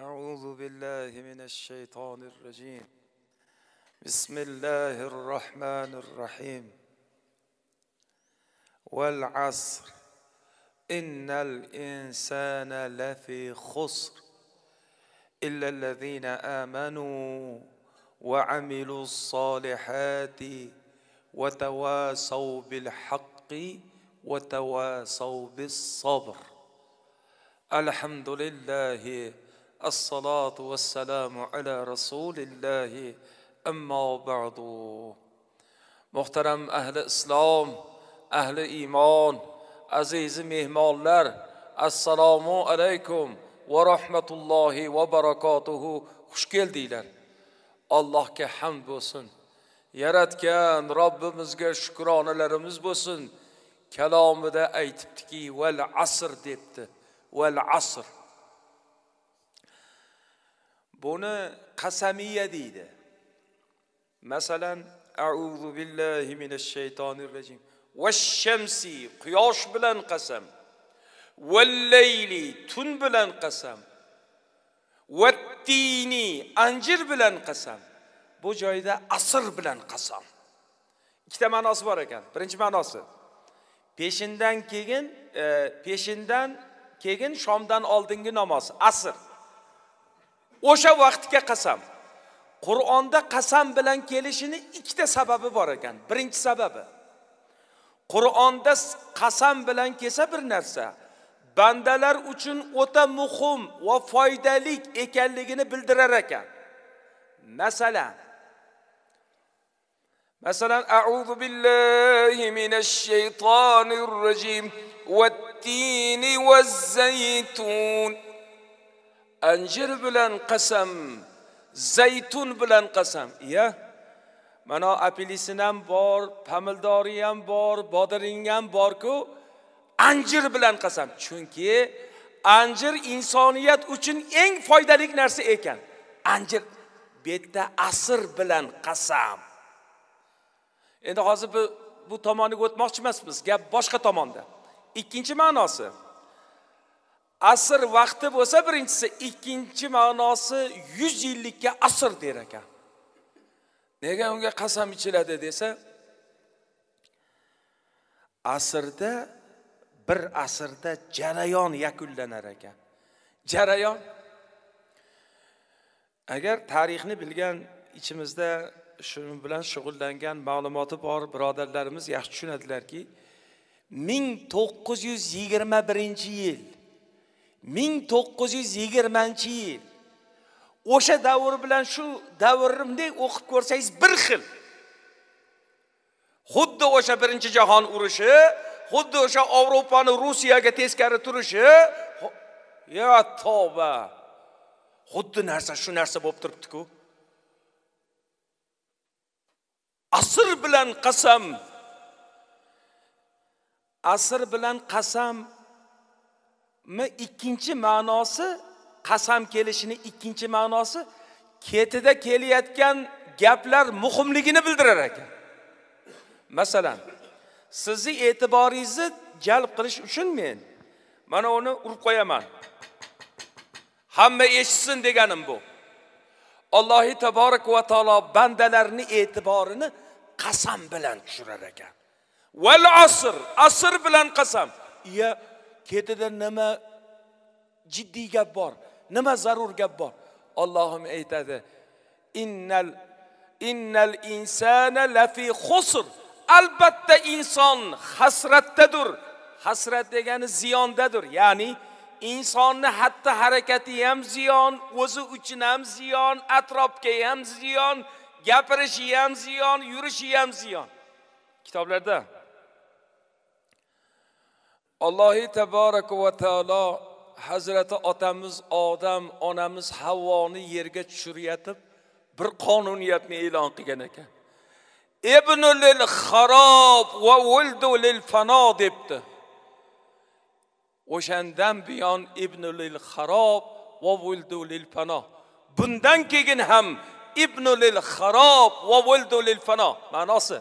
أعوذ بالله من الشيطان الرجيم بسم الله الرحمن الرحيم والعصر إن الإنسان لفي خسر إلا الذين آمنوا وعملوا الصالحات وتواصوا بالحق وتواصوا بالصبر الحمد لله الصلاة والسلام على رسول الله أما بعد محترم أهل إسلام أهل إيمان عزيز مهمان لر السلام عليكم ورحمة الله وبركاته خوش keldinglar allohga hamd bo'lsin yaratgan robbimizga shukronalarimiz bo'lsin kalomida aytibdiki val asr debdi val asr buni qasamiya deydi masalan auzu billahi minash shaytonir rojim vashamsi quyosh bilan qasam vallayli tun bilan qasam vattini anjir bilan qasam bu joyda asr bilan qasam ikkita ma'nosi bor ekan birinchi ma'nosi peshindan keyin e, peshindan keyin shomdan oldingi namoz asr o'sha vaqtga qasam qur'onda qasam bilan kelishini ikkita sababi bor ekan birinchi sababi qur'onda qasam bilan kelsa bir narsa bandalar uchun o'ta muhim va foydali ekanligini bildirar ekan masalan billahi minash shaytonir rajim va الرجيم va zaytun anjir bilan qasam zaytun bilan qasam iya mana apelsin ham bor pamildori ham bor bodring ham borku anjir bilan qasam chunki anjir insoniyat uchun eng foydali narsa ekan anjir betta asr bilan qasam endi hozir bu, bu tomoniga o'tmoqchi emasmiz gap boshqa tomonda ikkinchi ma'nosi asr vaqti bo'lsa birinchisi ikkinchi ma'nosi yuz yillikka asr der ekan nega unga qasam ichiladi desa asrda bir asrda jarayon yakunlanar ekan jarayon agar tarixni bilgan ichimizda shuni bilan shug'ullangan ma'lumoti bor birodarlarimiz yaxshi tushunadilarki ming to'qqiz yuz yigirma birinchi yil ming to'qqiz yuz yigirmanchi yil o'sha davr bilan shu davrni o'qib ko'rsangiz bir xil xuddi o'sha birinchi jahon urushi xuddi o'sha yevropani rusiyaga teskari turishi yo tovba xuddi narsa shu narsa bo'lib turibdiku asr bilan qasam asr bilan qasam mi ikkinchi ma'nosi qasam kelishini ikkinchi ma'nosi ketida kelayotgan gaplar muhimligini bildirar ekan masalan sizni e'tiboringizni jalb qilish uchun men mana uni urib qo'yaman hamma eshitsin deganim bu allohi taborak va taolo bandalarini e'tiborini qasam bilan tushirar ekan val asr asr bilan qasam iya ketida nima jiddiy gap bor nima zarur gap bor ollohim aytadi innal innal insana lafi husr albatta inson hasratdadir hasrat degani ziyondadir ya'ni insonni xatti harakati ham ziyon o'zi uchun ham ziyon atrofga ham ziyon gapirishi ham ziyon yurishi ham ziyon kitoblarda allohi taborak va taolo hazrati otamiz odam onamiz havvoni yerga tushirayotib bir qonuniyatni e'lon qilgan ekan ibnu lil xarob va uldu lil fano debdi o'shandan buyon ibnu lil xarob va uldu lil fano bundan keyin ham ibnu lil xarob va uldu lil fano ma'nosi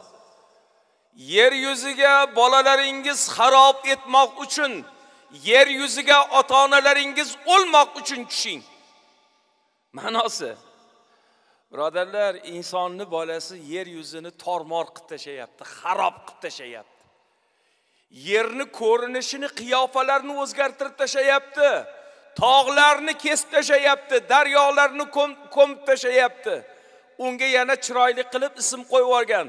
yer yuziga bolalaringiz xarob etmoq uchun yer yuziga ota-onalaringiz o'lmoq uchun tushing. Ma'nosi Birodarlar, insonni bolasi yer yuzini tormor qilib tashayapti, xarob qilib tashayapti. Yerni ko'rinishini, qiyofalarini o'zgartirib tashayapti. Tog'larni kesib tashayapti, daryolarni ko'mib tashayapti. Unga yana chiroyli qilib ism qo'yib olgan.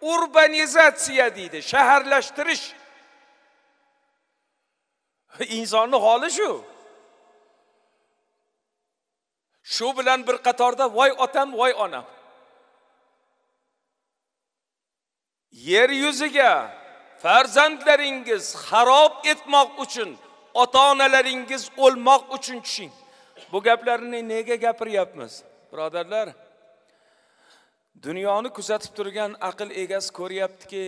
urbanizatsiya deydi shaharlashtirish insonni holi shu shu bilan bir qatorda voy otam voy onam yer yuziga farzandlaringiz xarob etmoq uchun ota onalaringiz o'lmoq uchun tushing bu gaplarni nega gapiryapmiz birodarlar dunyoni kuzatib turgan aql egasi ko'ryaptiki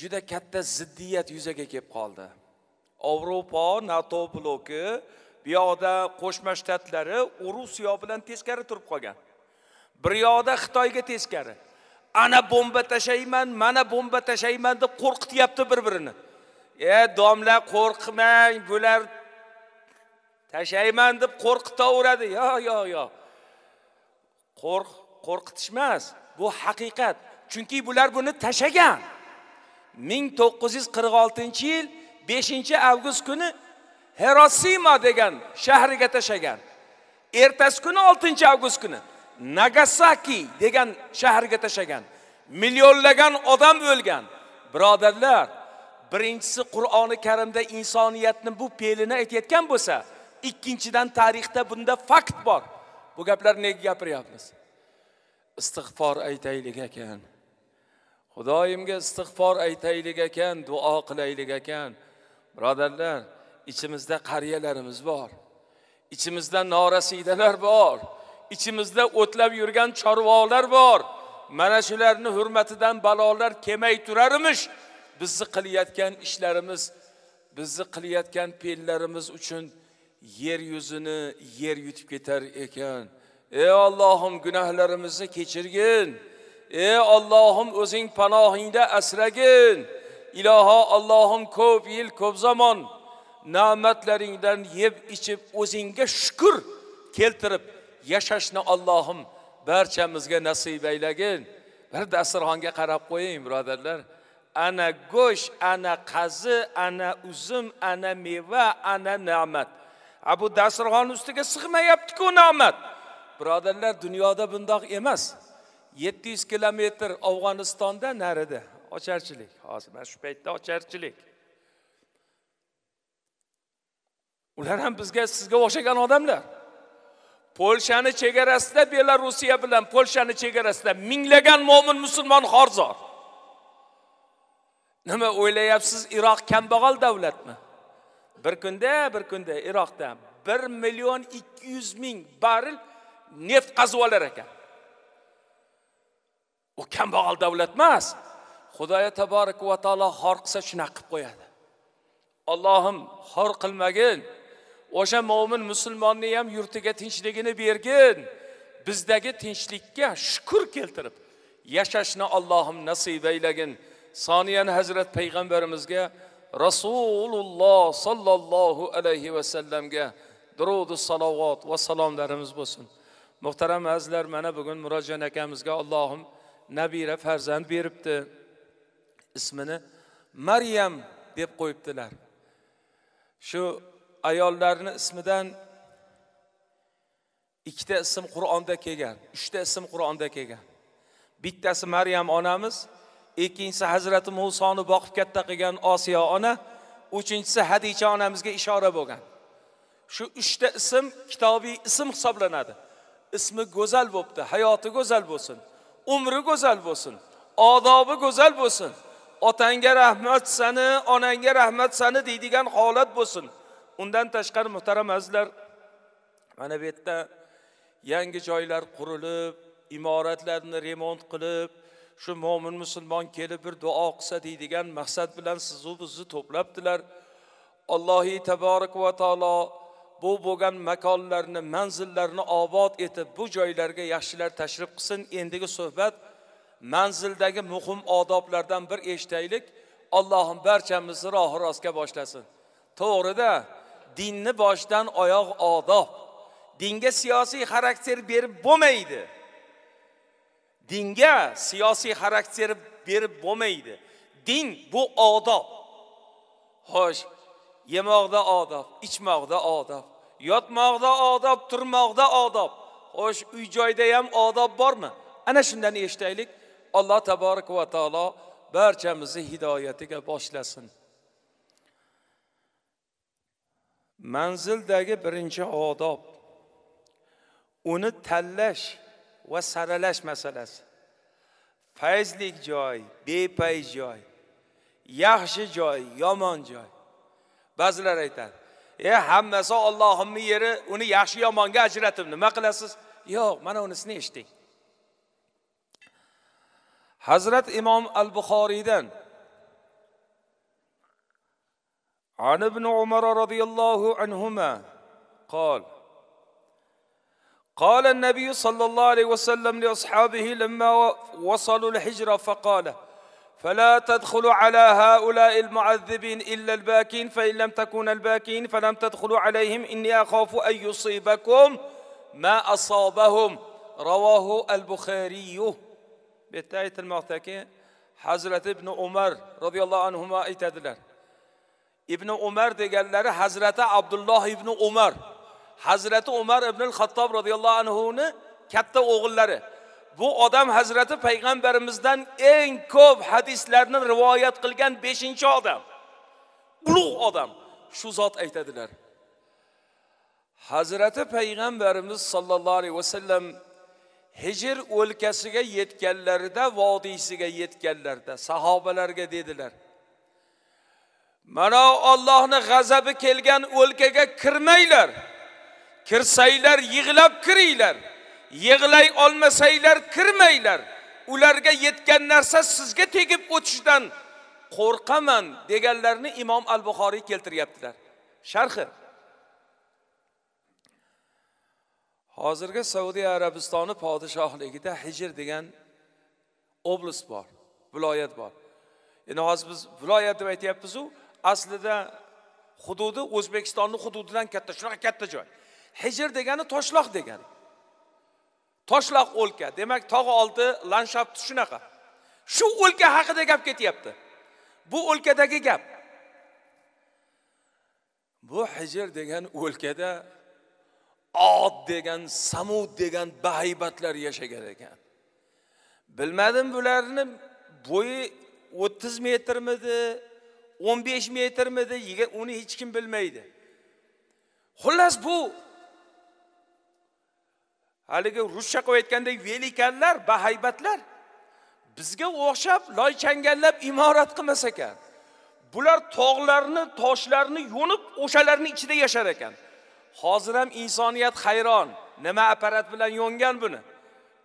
juda katta ziddiyat yuzaga kelib qoldi ovrupo nato bloki bu yoqda qo'shma shtatlari rusiya bilan teskari turib qolgan bir yoqda xitoyga teskari ana bomba tashlayman mana bomba tashlayman deb qo'rqityapti bir birini e domla qo'rqmang bular tashlayman deb qo'rqitaveradi yo yo yo qo'rq qo'rqitish emas bu haqiqat chunki bular buni tashlagan 1946 yil 5 avgust kuni Hirosima degan shahriga tashlagan ertasi kuni 6 avgust kuni nagasaki degan shaharga tashlagan millionlagan odam o'lgan birodarlar birinchisi qur'oni karimda insoniyatni bu pelini aytayotgan bo'lsa ikkinchidan tarixda bunda fakt bor bu gaplarni nega gapiryapmiz istig'for aytaylik ekan xudoyimga istig'for aytaylik ekan duo qilaylik ekan birodarlar ichimizda qariyalarimiz bor ichimizda norasidalar bor ichimizda o'tlab yurgan chorvoqlar bor mana shularni hurmatidan balolar kelmay turarmish bizni qilayotgan ishlarimiz bizni qilayotgan fe'llarimiz uchun yer yuzini yer yutib ketar ekan ey Allohim gunohlarimizni kechirgin ey Allohim o'zing panohingda asragin iloho Allohim ko'p yil ko'p zamon ne'matlaringdan yeb ichib o'zingga shukur keltirib yashashni Allohim barchamizga nasib aylagin bir dasturxonga qarab qo'ying birodarlar ana go'sht ana qazi ana uzum ana meva ana ne'mat a bu dasturxon ustiga sig'mayaptiku ne'mat birodarlar dunyoda bundoq emas yetti yuz kilometr afg'onistonda narida ocharchilik hozir mana shu paytda ocharchilik ular ham bizga sizga o'xshagan odamlar polshani chegarasida belorussiya bilan polshani chegarasida minglagan mo'min musulmon xorzor nima o'ylayapsiz iroq kambag'al davlatmi bir kunda bir kunda iroqda bir million ikki yuz ming barrel neft qazib olar ekan u kambag'al davlat emas xudoyi taborak va taolo xor qilsa shunaqa qilib qo'yadi allohim xor qilmagin o'sha mo'min musulmonni ham yurtiga tinchligini bergin bizdagi tinchlikka shukur keltirib yashashni allohim nasib aylagin soniyan hazrat payg'ambarimizga rasululloh sollallohu alayhi vasallamga durudu salovat va salomlarimiz bo'lsin muhtaram azizlar mana bugun murodjon akamizga allohim nabira farzand beribdi ismini maryam deb qo'yibdilar shu ayollarni ismidan ikkita ism qur'onda kelgan uchta ism qur'onda kelgan bittasi maryam onamiz ikkinchisi hazrati musoni boqib katta qilgan osiyo ona uchinchisi hadicha onamizga ishora bo'lgan shu uchta ism kitobiy ism hisoblanadi ismi go'zal bo'libdi hayoti go'zal bo'lsin umri go'zal bo'lsin odobi go'zal bo'lsin otangga rahmat sani onangga rahmat sani deydigan holat bo'lsin undan tashqari muhtaram azizlar mana bu yerda yangi joylar qurilib imoratlarni remont qilib shu mo'min musulmon kelib bir duo qilsa deydigan maqsad bilan sizu bizni to'plabdilar allohi taborak va taolo bu bo'lgan makonlarni manzillarni obod etib bu joylarga yaxshilar tashrif qilsin endigi suhbat manzildagi muhim odoblardan bir eshitaylik allohim barchamizni rohi rostga boshlasin to'g'rida dinni boshdan oyoq odob dinga siyosiy xarakter berib bo'lmaydi dinga siyosiy xarakter berib bo'lmaydi din bu odob xo'sh yemoqda odob ichmoqda odob yotmoqda odob turmoqda odob xo'sh uy joyda ham odob bormi ana shundan eshitaylik alloh taborak va taolo barchamizni hidoyatiga boshlasin manzildagi birinchi odob uni tanlash va saralash masalasi fayzlik joy bepayiz joy yaxshi joy yomon joy ba'zilar aytadi e hammasi ollohimni yeri uni yaxshi yomonga ajratib nima qilasiz yo'q mana unisini eshiting hazrat imom al buxoriydan عن ابن عمر رضي الله عنهما قال قال النبي صلى الله عليه وسلم لاصحابه لما وصلوا الحجره فقال فلا تدخل على هؤلاء المعذبين إلا الباكين فإن لم تكون الباكين فلم تدخلوا عليهم إني أخاف أن يصيبكم ما أصابهم رواه البخاري بالتاية المعتكي حزرة ابن عمر رضي الله عنهما ايتدلر ابن عمر دقلر حزرة عبد الله ابن عمر حزرة عمر ابن الخطاب رضي الله عنه كتة أغلره bu odam hazrati payg'ambarimizdan eng ko'p hadislarni rivoyat qilgan beshinchi odam ulug' odam shu zot aytadilar hazrati payg'ambarimiz sollallohu alayhi vasallam hijr o'lkasiga yetganlarida vodiysiga yetganlarida sahobalarga dedilar mana ollohni g'azabi kelgan o'lkaga kirmanglar kirsanglar yig'lab kiringlar yig'lay olmasanglar kirmanglar ularga yetgan narsa sizga tegib o'tishdan qo'rqaman deganlarni imom al buxoriy keltiryaptilar sharhi hozirgi saudiya arabistoni podshohligida hijr degan oblast bor viloyat bor endi hozir biz viloyat deb aytyapmizu aslida hududi o'zbekistonni hududidan katta shunaqa katta joy hijr degani toshloq degani toshloq o'lka demak tog' oldi landshafti shunaqa shu o'lka haqida gap ketyapti bu o'lkadagi gap bu hijr degan o'lkada od degan samud degan bahaybatlar yashagan ekan bilmadim bularni bo'yi o'ttiz metrmidi o'n besh metrmidi uni hech kim bilmaydi xullas bu haligi ruscha qilib aytgandek velikanlar bahaybatlar bizga o'xshab loy changallab imorat qilmas ekan bular tog'larni toshlarni yo'nib o'shalarni ichida yashar ekan hozir ham insoniyat hayron nima apparat bilan yo'ngan buni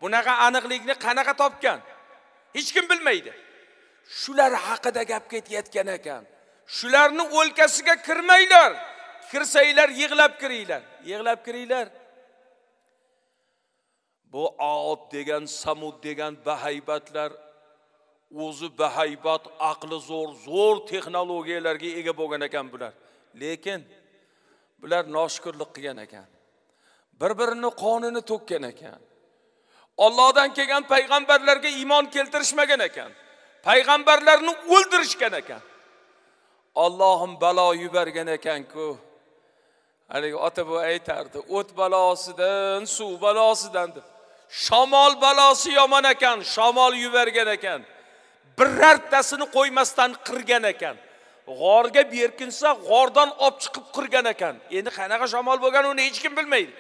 bunaqa aniqlikni qanaqa topgan hech kim bilmaydi shular haqida gap ketayotgan ekan shularni o'lkasiga kirmanglar kirsanglar yig'lab kiringlar yig'lab kiringlar bu ob degan samud degan bahaybatlar o'zi bahaybat aqli zo'r zo'r texnologiyalarga ega bo'lgan ekan bular lekin bular noshukurlik qilgan ekan bir birini qonini to'kkan ekan ollohdan kelgan payg'ambarlarga iymon keltirishmagan ekan payg'ambarlarni o'ldirishgan ekan ollohim balo yuborgan ekanku haligi ota buva aytardi o't balosidan suv balosidan deb shamol balosi yomon ekan shamol yuborgan ekan birartasini qo'ymasdan qirgan ekan g'orga berkinsa g'ordan olib chiqib qirgan ekan endi qanaqa shamol bo'lgan uni hech kim bilmaydi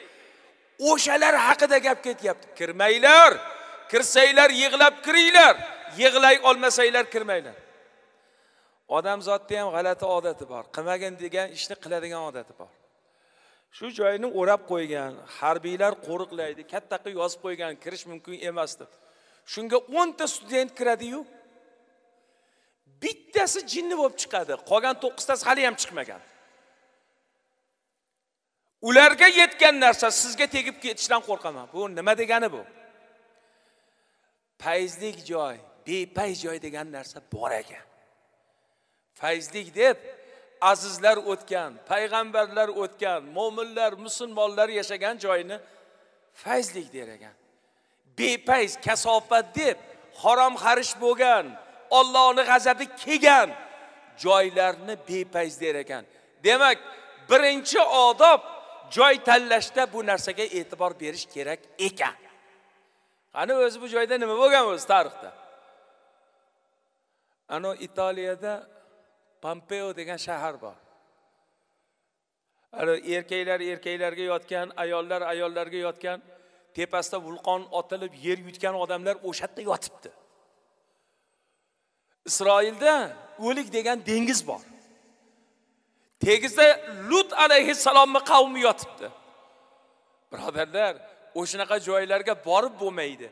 o'shalar haqida gap ketyapti kirmanglar kirsanglar yig'lab kiringlar yig'lay olmasanglar kirmanglar odamzodni ham g'alati odati bor qilmagin degan ishni qiladigan odati bor shu joyni o'rab qo'ygan harbiylar qo'riqlaydi katta qilib yozib qo'ygan kirish mumkin emas deb shunga o'nta student kiradiyu bittasi jinni bo'lib chiqadi qolgan to'qqiztasi hali ham chiqmagan ularga yetgan narsa sizga tegib ketishdan qo'rqaman bu nima degani bu fayzlik joy bepayz joy degan narsa bor ekan fayzlik deb azizlar o'tgan payg'ambarlar o'tgan mo'minlar musulmonlar yashagan joyni fayzlik der ekan bepayz kasofat deb harom harish bo'lgan ollohni g'azabi kelgan joylarni bepayz der ekan demak birinchi odob joy tanlashda bu narsaga e'tibor berish kerak ekan qani o'zi bu joyda nima bo'lgan o'zi tarixda anavi italiyada pompeo degan shahar bor erkaklar erkaklarga yotgan ayollar ayollarga yotgan tepasida vulqon otilib yer yutgan odamlar o'sha yerda yotibdi isroilda o'lik degan dengiz bor tegizda lut alayhissalomni qavmi yotibdi birodarlar o'shanaqa joylarga borib bo'lmaydi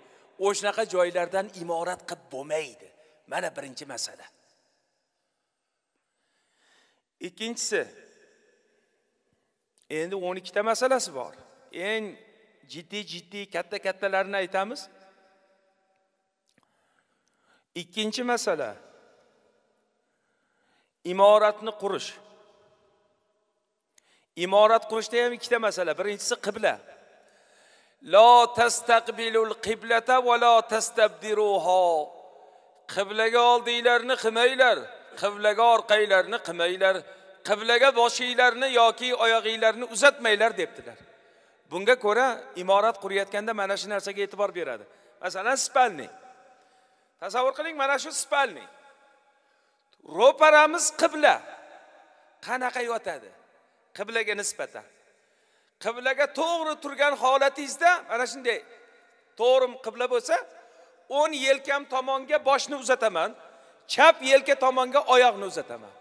o'shanaqa joylardan imorat qilib bo'lmaydi mana birinchi masala ikkinchisi endi o'n ikkita masalasi bor eng jiddiy jiddiy katta kattalarini aytamiz ikkinchi masala imoratni qurish imorat qurishda ham ikkita masala birinchisi qibla lo tastaqbilul qiblata va lo tastabdiruha qiblaga oldinglarni qilmanglar qiblaga orqanglarni qilmanglar qiblaga boshinglarni yoki oyog'inglarni uzatmanglar debdilar bunga ko'ra imorat qurayotganda mana shu narsaga e'tibor beradi masalan spalniy tasavvur qiling mana shu spalniy ro'paramiz qibla qanaqa yotadi qiblaga nisbatan qiblaga to'g'ri turgan holatingizda mana shunday to'g'rim qibla bo'lsa o'ng yelkam tomonga boshni uzataman chap yelka tomonga oyoqni uzataman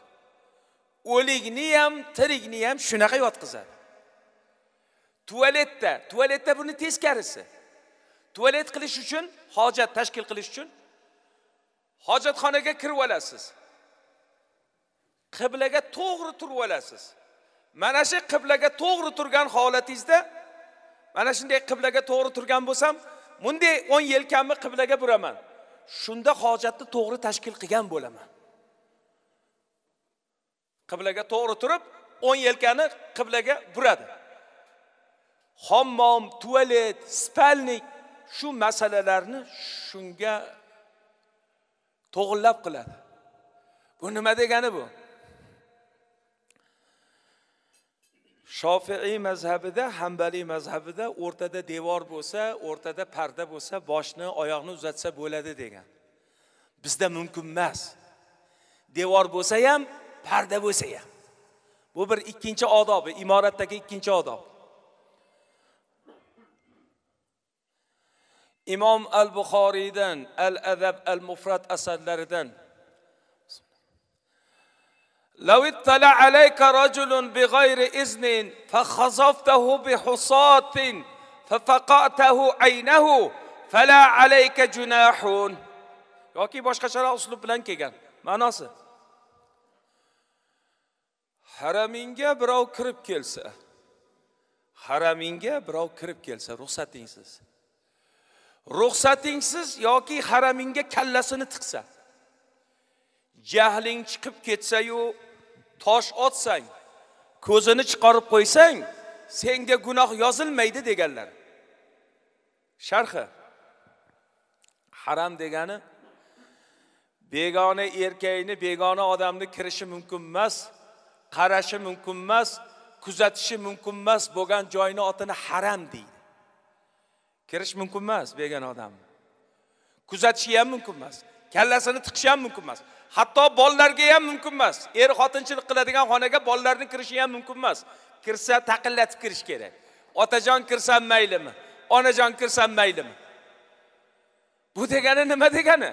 o'likni ham tirikni ham shunaqa yotqizadi tualetda tualetda buni teskarisi tualet qilish uchun hojat tashkil qilish uchun hojatxonaga kirib olasiz qiblaga to'g'ri turib olasiz mana shu qiblaga to'g'ri turgan holatingizda mana shunday qiblaga to'g'ri turgan bo'lsam bunday o'ng yelkamni qiblaga buraman shunda hojatni to'g'ri tashkil qilgan bo'laman qiblaga to'g'ri turib o'ng yelkani qiblaga buradi hammom tualet spalnik shu masalalarni shunga to'g'irlab qiladi bu nima degani bu shofiiy mazhabida hambaliy mazhabida o'rtada devor bo'lsa o'rtada parda bo'lsa boshni oyoqni uzatsa bo'ladi degan bizda mumkin emas devor bo'lsa ham parda bo'lsa ham bu bir ikkinchi odobi imoratdagi ikkinchi odob imom al buxoriydan al adab al mufrat asarlaridan لو اطلع عليك رجل بغير إذن فخصفته بحصاة ففقأته عينه فلا عليك جناح yoki boshqacharoq uslub bilan kelgan ma'nosi haramingga birov kirib kelsa haramingga birov kirib kelsa ruxsatingsiz ruxsatingsiz yoki haramingga kallasini tiqsa jahling chiqib ketsayu tosh otsang ko'zini chiqarib qo'ysang senga gunoh yozilmaydi deganlar sharhi haram degani begona erkakni begona odamni kirishi mumkin emas qarashi mumkin emas kuzatishi mumkin emas bo'lgan joyni otini haram deydi kirish mumkin emas begona odamni kuzatishi ham mumkin emas kallasini tiqishi ham mumkin emas hatto bolalarga ham mumkin emas er xotinchilik qiladigan xonaga bolalarni kirishi ham mumkin emas kirsa taqillatib kirish kerak otajon kirsam maylimi onajon kirsam maylimi bu degani nima degani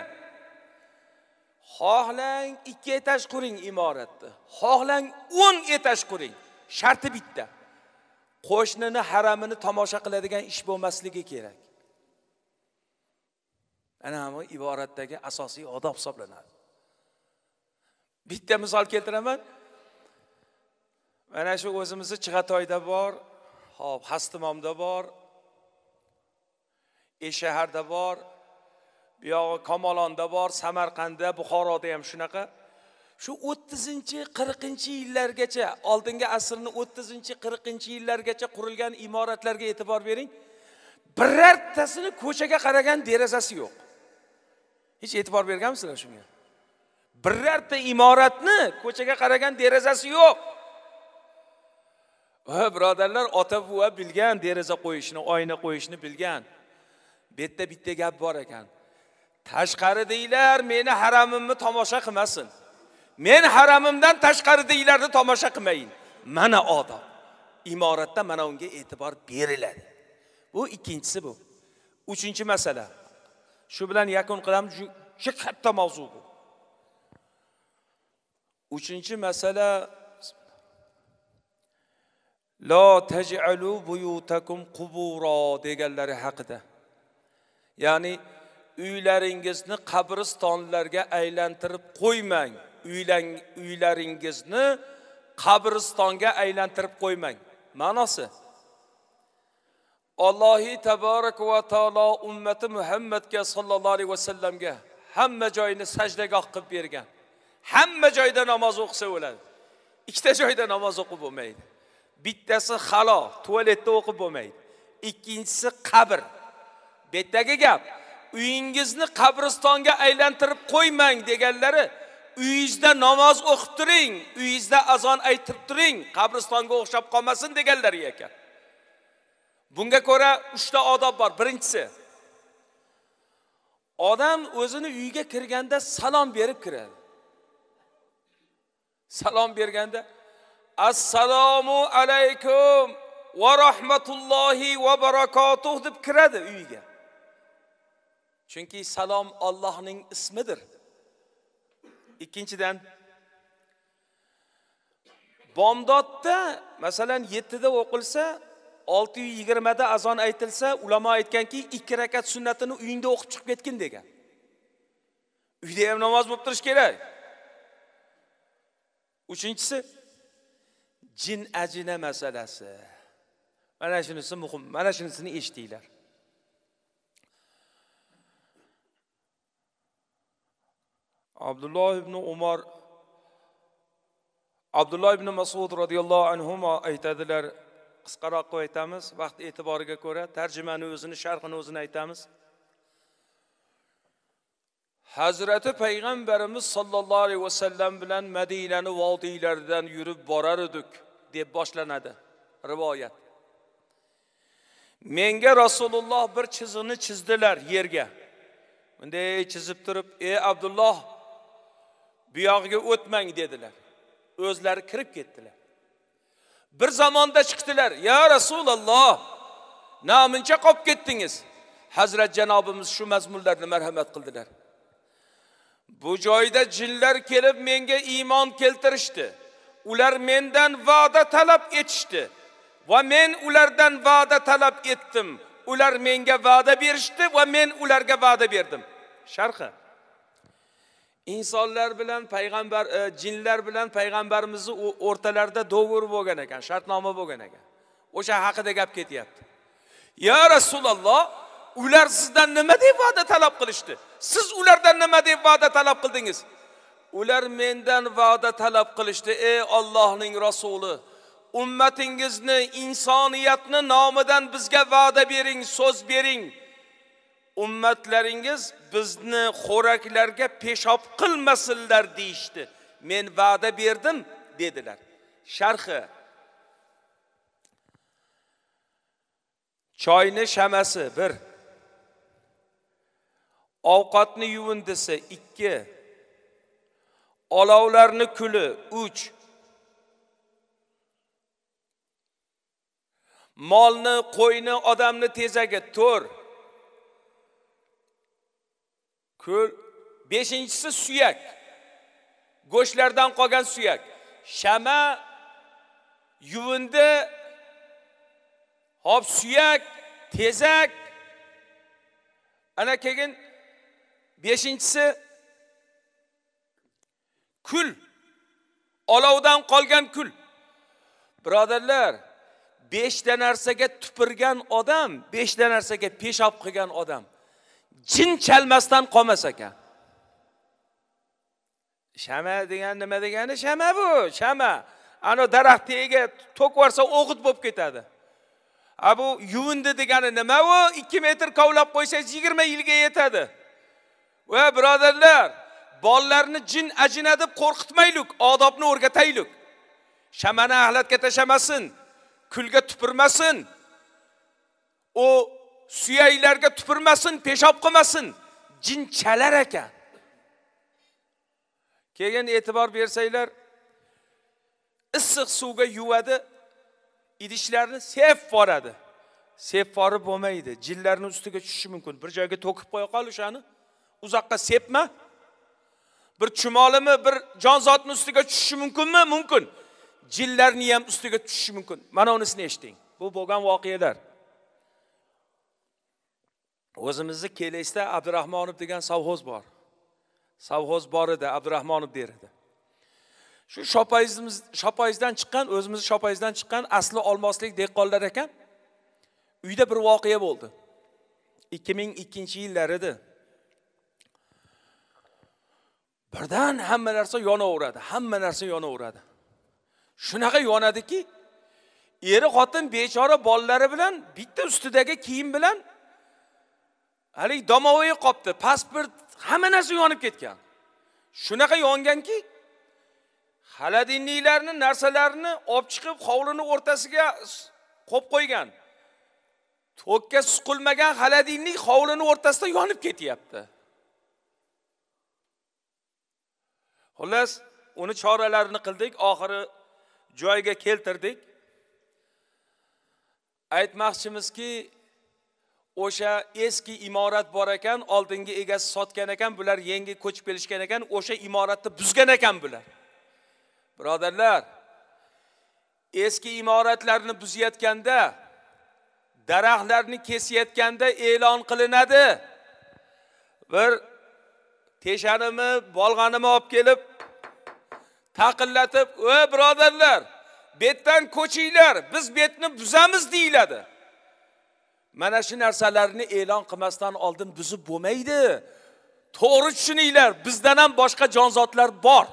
xohlang ikki etaj quring imoratni xohlang o'n etaj quring sharti bitta qo'shnini haramini tomosha qiladigan ish bo'lmasligi kerak ana bu iboratdagi asosiy odob hisoblanadi bitta misol keltiraman mana shu o'zimizni chig'atoyda bor hop hastimomda bor eshaharda bor buyog'i komolonda bor samarqandda buxoroda ham shunaqa shu o'ttizinchi qirqinchi yillargacha oldingi asrni o'ttizinchi qirqinchi yillargacha qurilgan imoratlarga e'tibor bering birortasini ko'chaga qaragan derazasi yo'q hech e'tibor berganmisizlar shunga birorta imoratni ko'chaga qaragan derazasi yo'q va birodarlar ota buva bilgan deraza qo'yishni oyna qo'yishni bilgan bu yerda bitta gap bor ekan tashqaridagilar meni haramimni tomosha qilmasin men haramimdan tashqaridagilarni tomosha qilmayin mana odob imoratda mana unga e'tibor beriladi bu ikkinchisi bu uchinchi masala shu bilan yakun qilamiz juda katta mavzu bu uchinchi masala lo tajalu buyutakum quburo deganlari haqida ya'ni uylaringizni qabristonlarga aylantirib qo'ymang uylang uylaringizni qabristonga aylantirib qo'ymang ma'nosi allohi taborak va taolo ummati muhammadga sollallohu alayhi vasallamga hamma joyini sajdagoh qilib bergan hamma joyda namoz o'qisa bo'ladi ikkita joyda namoz o'qib bo'lmaydi bittasi halo tualetda o'qib bo'lmaydi ikkinchisi qabr bu yerdagi gap uyingizni qabristonga aylantirib qo'ymang deganlari uyingizda namoz o'qib turing uyingizda azon aytib turing qabristonga o'xshab qolmasin deganlari ekan bunga ko'ra uchta odob bor birinchisi odam o'zini uyiga kirganda salom berib kiradi salom berganda assalomu alaykum va rahmatullohi va barakotuh deb kiradi uyiga chunki salom Allohning ismidir ikkinchidan bomdodda masalan 7 da o'qilsa 620 da azon aytilsa ulamo aytganki 2 rakat sunnatini uyingda o'qib chiqib ketgin degan uyda ham namoz bo'lib turishi kerak uchinchisi jin ajina masalasi mana shunisi muhim mana shunisini eshitinglar abdulloh ibn umar abdulloh ibn masud roziyallohu anhu aytadilar qisqaroq qilib aytamiz vaqt e'tiboriga ko'ra tarjimani o'zini sharhini o'zini aytamiz hazrati payg'ambarimiz sollallohu alayhi vasallam bilan madinani vodiylaridan yurib borar edik deb boshlanadi rivoyat menga rasululloh bir chizig'ni chizdilar yerga bunday chizib turib ey abdulloh bu yog'iga o'tmang dedilar o'zlari kirib ketdilar bir zamonda chiqdilar ya rasululloh namuncha qolib ketdingiz hazrat janobimiz shu mazmunlarni marhamat qildilar bu joyda jinlar kelib menga iymon keltirishdi ular mendan va'da talab etishdi va men ulardan va'da talab etdim ular menga va'da berishdi va men ularga va'da berdim sharhi insonlar bilan payg'ambar e, jinlar bilan payg'ambarimizni o'rtalarida dovur bo'lgan ekan shartnoma bo'lgan ekan o'sha haqida gap ketyapti ya rasululloh ular sizdan nima deb va'da talab qilishdi siz ulardan nima deb va'da talab qildingiz ular mendan va'da talab qilishdi ey ollohning rasuli ummatingizni insoniyatni nomidan bizga va'da bering so'z bering ummatlaringiz bizni xo'raklarga peshob qilmasinlar deyishdi men va'da berdim dedilar sharhi choyni shamasi bir ovqatni yuvin desa ikki olovlarni kuli uch molni qo'yni odamni tezagi to'rt ko'l beshinchisi suyak go'shtlardan qolgan suyak shama yuvindi hop suyak tezak ana keyin beshinchisi kul olovdan qolgan kul birodarlar ta narsaga tupurgan odam ta narsaga peshob qilgan odam jin chalmasdan qolmas ekan shama degan nima degani shama bu shama anavi daraxt tagiga to'kib o'g'it bo'lib ketadi a bu yuvindi degani nima u 2 metr qovlab qo'ysangiz 20 yilga yetadi va birodarlar bolalarni jin ajina deb qo'rqitmaylik odobni o'rgataylik shamani axlatga tashlamasin kulga tupurmasin u suyaklarga tupurmasin peshob qilmasin jinchalar chalar ekan keyin e'tibor bersanglar issiq suvga yuvadi idishlarni sef boradi sef borib bo'lmaydi jinlarni ustiga tushishi mumkin bir joyga to'kib qo'ya qol o'shani uzoqqa sepma bir chumolimi bir jonzotni ustiga tushishi mumkinmi mumkin jinlarni ham ustiga tushishi mumkin mana unisini eshiting bu bo'lgan voqealar o'zimizni kelesda abdurahmonov degan savxoz bor savxoz bor edi abdurahmonov der edi shu shopoyizimiz shopoyizdan chiqqan o'zimizni shopoyizdan chiqqan asli olmoslik dehqonlar ekan uyda bir voqea bo'ldi ikki ming ikkinchi yillar edi birdan hamma narsa yonaveradi hamma narsa yonaveradi shunaqa yonadiki eri xotin bechora bolalari bilan bitta ustidagi kiyim bilan haligi domovoyi qolibdi pasport hamma narsa yonib ketgan shunaqa yonganki haladiniylarni narsalarini olib chiqib hovlini o'rtasiga qo'yib qo'ygan to'kka suqilmagan haladinlik hovlini o'rtasida yonib ketyapti xullas uni choralarini qildik oxiri joyiga keltirdik aytmoqchimizki o'sha eski imorat bor ekan oldingi egasi sotgan ekan bular yangi ko'chib kelishgan ekan o'sha imoratni buzgan ekan bular birodarlar eski imoratlarni buzayotganda daraxtlarni kesayotganda e'lon qilinadi bir teshanimni bolg'animni olib kelib taqillatib ey birodarlar betdan ko'chinglar biz betni buzamiz deyiladi mana shu narsalarni e'lon qilmasdan oldin buzib bo'lmaydi to'g'ri tushuninglar bizdan ham boshqa jonzotlar bor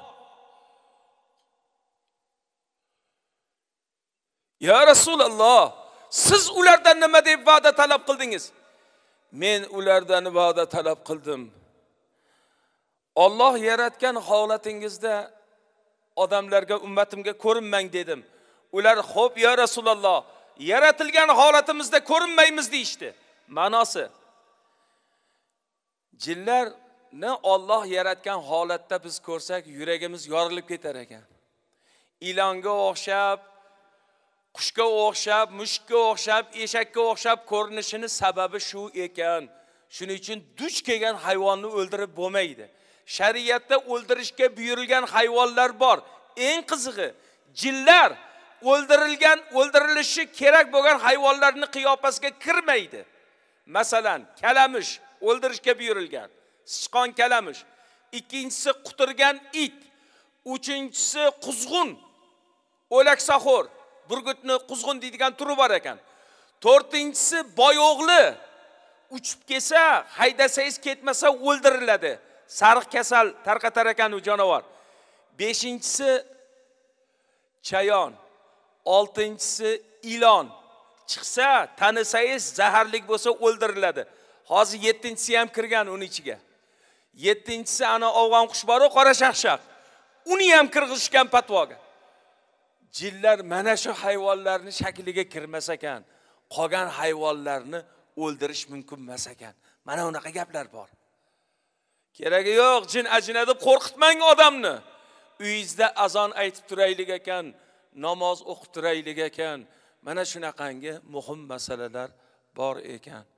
yo rasululloh siz ulardan nima deb va'da talab qildingiz men ulardan va'da talab qildim Alloh yaratgan holatingizda odamlarga ummatimga ko'rinmang dedim. Ular xo'p ya Rasululloh, yaratilgan holatimizda ko'rinmaymiz deyishdi. Ma'nosi jinlarni Alloh yaratgan holatda biz ko'rsak yuragimiz yorilib ketar ekan. Ilonga o'xshab, qushga o'xshab, mushukka o'xshab, eshakka o'xshab ko'rinishini sababi shu ekan. Shuning uchun duch kelgan hayvonni o'ldirib bo'lmaydi. shariatda o'ldirishga buyurilgan hayvonlar bor eng qizig'i jinlar o'ldirilgan o'ldirilishi kerak bo'lgan hayvonlarni qiyofasiga kirmaydi masalan kalamush o'ldirishga buyurilgan sichqon kalamush ikkinchisi qutirgan it uchinchisi quzg'un o'laksaxo'r burgutni quzg'un deydigan turi bor ekan to'rtinchisi boyo'g'li uchib kelsa haydasangiz ketmasa o'ldiriladi sariq kasal tarqatar ekan u jonivor beshinchisi chayon oltinchisi ilon chiqsa tanisangiz zaharlik bo'lsa o'ldiriladi hozir yettinchisi ham kirgan uni ichiga yettinchisi ana afg'on qush boru qora shaxshaq uni ham kirg'izishgan patvoga jinlar mana shu hayvonlarni shakliga kirmas ekan qolgan hayvonlarni o'ldirish mumkin emas ekan mana unaqa gaplar bor keragi yo'q jin ajina deb qo'rqitmang odamni uyingizda azon aytib turaylik ekan namoz o'qib turaylik ekan mana shunaqangi muhim masalalar bor ekan